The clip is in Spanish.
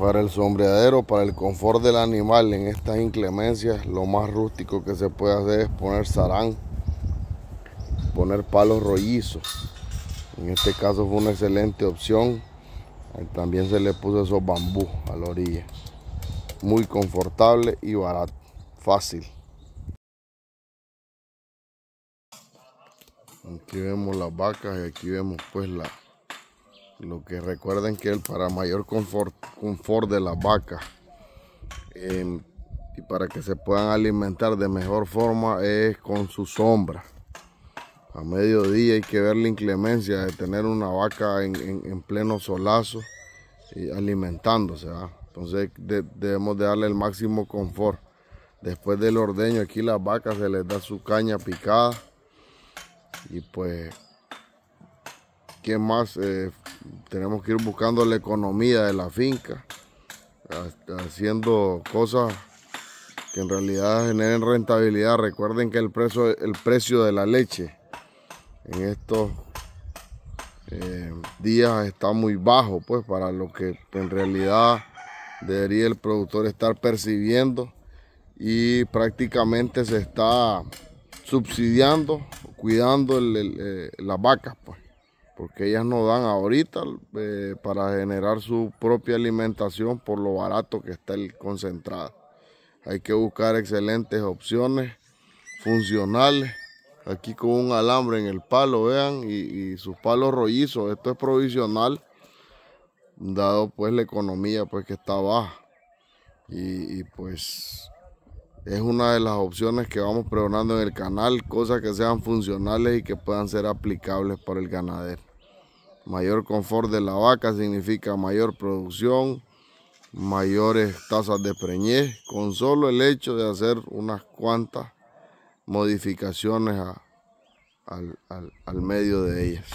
para el sombreadero, para el confort del animal en estas inclemencias, lo más rústico que se puede hacer es poner sarán, poner palos rollizos. En este caso fue una excelente opción. También se le puso esos bambú a la orilla. Muy confortable y barato, fácil. Aquí vemos las vacas y aquí vemos pues la, lo que recuerden que el para mayor confort, confort de la vaca em, y para que se puedan alimentar de mejor forma es con su sombra a mediodía hay que ver la inclemencia de tener una vaca en, pleno solazo y alimentándose entonces debemos de darle el máximo confort después del ordeño aquí las vacas se les da su caña picada y pues qué más eh, tenemos que ir buscando la economía de la finca, haciendo cosas que en realidad generen rentabilidad. Recuerden que el precio, el precio de la leche en estos eh, días está muy bajo, pues para lo que en realidad debería el productor estar percibiendo y prácticamente se está subsidiando, cuidando eh, las vacas, pues porque ellas no dan ahorita eh, para generar su propia alimentación por lo barato que está el concentrado. Hay que buscar excelentes opciones funcionales. Aquí con un alambre en el palo, vean, y, sus palos rollizos. Esto es provisional, dado pues la economía pues que está baja. Y, y pues es una de las opciones que vamos pregonando en el canal, cosas que sean funcionales y que puedan ser aplicables para el ganadero. Mayor confort de la vaca significa mayor producción, mayores tasas de preñez, con solo el hecho de hacer unas cuantas modificaciones al medio de ellas.